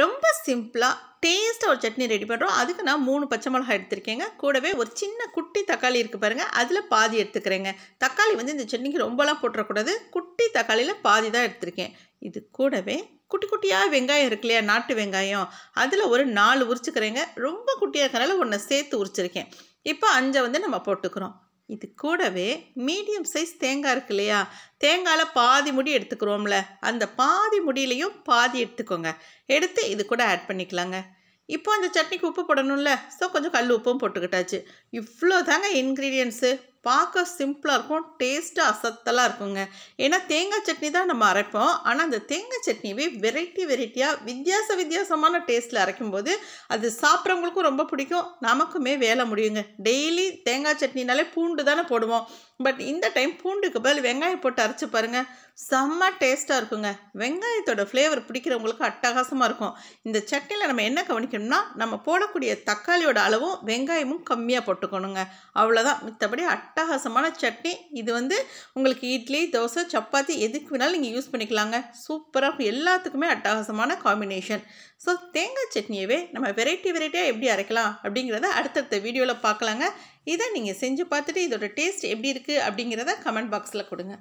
ரொம்ப சிம்பிளாக டேஸ்ட்டாக ஒரு சட்னி ரெடி பண்ணுறோம் அதுக்கு நான் மூணு பச்சை மிளகாய் எடுத்திருக்கேங்க கூடவே ஒரு சின்ன குட்டி தக்காளி இருக்குது பாருங்கள் அதில் பாதி எடுத்துக்கிறேங்க தக்காளி வந்து இந்த சட்னிக்கு ரொம்பலாம் போட்டுறக்கூடாது குட்டி தக்காளியில் பாதி தான் எடுத்திருக்கேன் இது கூடவே குட்டி குட்டியாக வெங்காயம் இருக்கு இல்லையா நாட்டு வெங்காயம் அதில் ஒரு நாலு உரிச்சுக்கிறேங்க ரொம்ப குட்டியாக இருக்கிறனால ஒன்று சேர்த்து உரிச்சிருக்கேன் இப்போ அஞ்சை வந்து நம்ம போட்டுக்கிறோம் இது கூடவே மீடியம் சைஸ் தேங்காய் இருக்கு இல்லையா தேங்காயில் பாதி முடி எடுத்துக்கிறோம்ல அந்த பாதி முடியிலையும் பாதி எடுத்துக்கோங்க எடுத்து இது கூட ஆட் பண்ணிக்கலாங்க இப்போ அந்த சட்னிக்கு உப்பு போடணும்ல ஸோ கொஞ்சம் கல் உப்பும் போட்டுக்கிட்டாச்சு இவ்வளோ தாங்க இன்க்ரீடியன்ஸு பார்க்க சிம்பிளாக இருக்கும் டேஸ்ட்டு அசத்தலாக இருக்குங்க ஏன்னா தேங்காய் சட்னி தான் நம்ம அரைப்போம் ஆனால் அந்த தேங்காய் சட்னிவே வெரைட்டி வெரைட்டியாக வித்தியாச வித்தியாசமான டேஸ்ட்டில் அரைக்கும்போது அது சாப்பிட்றவங்களுக்கும் ரொம்ப பிடிக்கும் நமக்குமே வேலை முடியுங்க டெய்லி தேங்காய் சட்னினாலே பூண்டு தானே போடுவோம் பட் இந்த டைம் பூண்டுக்கு பதில் வெங்காயம் போட்டு அரைச்சி பாருங்கள் செம்ம டேஸ்ட்டாக இருக்குங்க வெங்காயத்தோட ஃப்ளேவர் பிடிக்கிறவங்களுக்கு அட்டகாசமாக இருக்கும் இந்த சட்னியில் நம்ம என்ன கவனிக்கணும்னா நம்ம போடக்கூடிய தக்காளியோட அளவும் வெங்காயமும் கம்மியாக போட்டுக்கணுங்க அவ்வளோதான் மித்தபடி அட் அட்டகாசமான சட்னி இது வந்து உங்களுக்கு இட்லி தோசை சப்பாத்தி எதுக்கு வேணாலும் நீங்கள் யூஸ் பண்ணிக்கலாங்க சூப்பராக எல்லாத்துக்குமே அட்டகாசமான காம்பினேஷன் ஸோ தேங்காய் சட்னியவே நம்ம வெரைட்டி வெரைட்டியாக எப்படி அரைக்கலாம் அப்படிங்கிறத அடுத்தடுத்த வீடியோவில் பார்க்கலாங்க இதை நீங்கள் செஞ்சு பார்த்துட்டு இதோட டேஸ்ட் எப்படி இருக்குது அப்படிங்கிறத கமெண்ட் பாக்ஸில் கொடுங்க